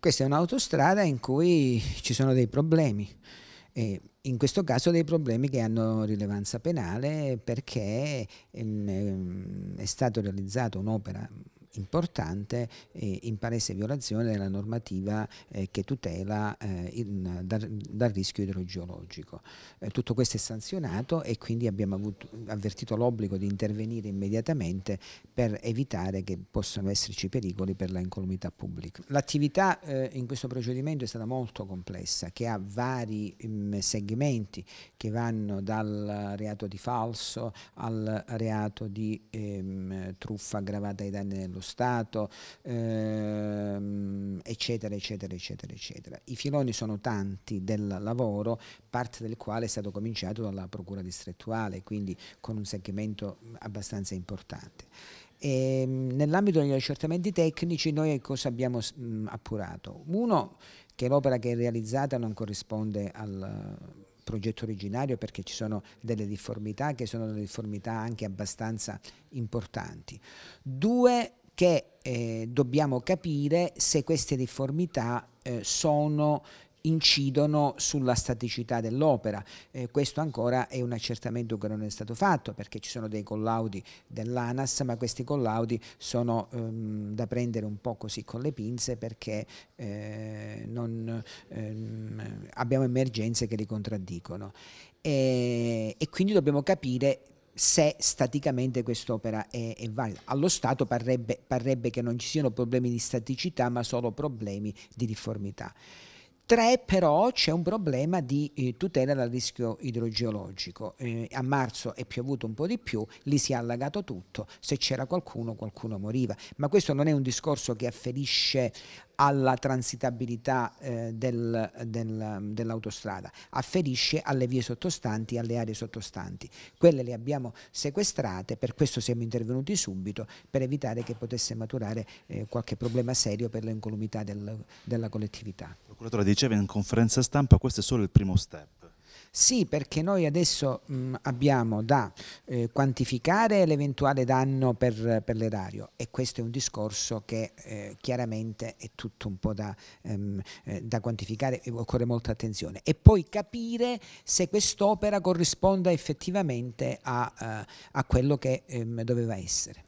Questa è un'autostrada in cui ci sono dei problemi. E in questo caso dei problemi che hanno rilevanza penale perché ehm, è stato realizzato un'opera importante eh, in palese violazione della normativa eh, che tutela eh, in, dal, dal, rischio idrogeologico. Eh, tutto questo è sanzionato e quindi abbiamo avuto, avvertito l'obbligo di intervenire immediatamente per evitare che possano esserci pericoli per la incolumità pubblica. L'attività eh, in questo procedimento è stata molto complessa, che ha vari mh, mm, segmenti che vanno dal reato di falso al reato di ehm, truffa aggravata ai danni dello dello Stato, ehm, eccetera, eccetera, eccetera, eccetera. I filoni sono tanti del lavoro, parte del quale è stato cominciato dalla Procura distrettuale, quindi con un segmento abbastanza importante. Ehm, nell'ambito degli accertamenti tecnici noi cosa abbiamo mh, mm, appurato? Uno, che l'opera che è realizzata non corrisponde al progetto originario perché ci sono delle difformità che sono delle difformità anche abbastanza importanti. Due, che eh, dobbiamo capire se queste difformità eh, sono incidono sulla staticità dell'opera. Eh, questo ancora è un accertamento che non è stato fatto perché ci sono dei collaudi dell'ANAS, ma questi collaudi sono ehm, da prendere un po' così con le pinze perché eh, non, ehm, abbiamo emergenze che li contraddicono. E, e quindi dobbiamo capire se staticamente quest'opera è, è valida. Allo Stato parrebbe, parrebbe che non ci siano problemi di staticità ma solo problemi di difformità. Tre però c'è un problema di eh, tutela dal rischio idrogeologico. Eh, a marzo è piovuto un po' di più, lì si è allagato tutto, se c'era qualcuno qualcuno moriva. Ma questo non è un discorso che afferisce alla transitabilità eh, del, del, dell'autostrada, afferisce alle vie sottostanti, alle aree sottostanti. Quelle le abbiamo sequestrate, per questo siamo intervenuti subito, per evitare che potesse maturare eh, qualche problema serio per l'incolumità del, della collettività procuratore diceva in conferenza stampa, questo è solo il primo step. Sì, perché noi adesso mh, mm, abbiamo da eh, quantificare l'eventuale danno per, per l'erario e questo è un discorso che eh, chiaramente è tutto un po' da, ehm, eh, da quantificare e occorre molta attenzione. E poi capire se quest'opera corrisponda effettivamente a, eh, a quello che ehm, doveva essere.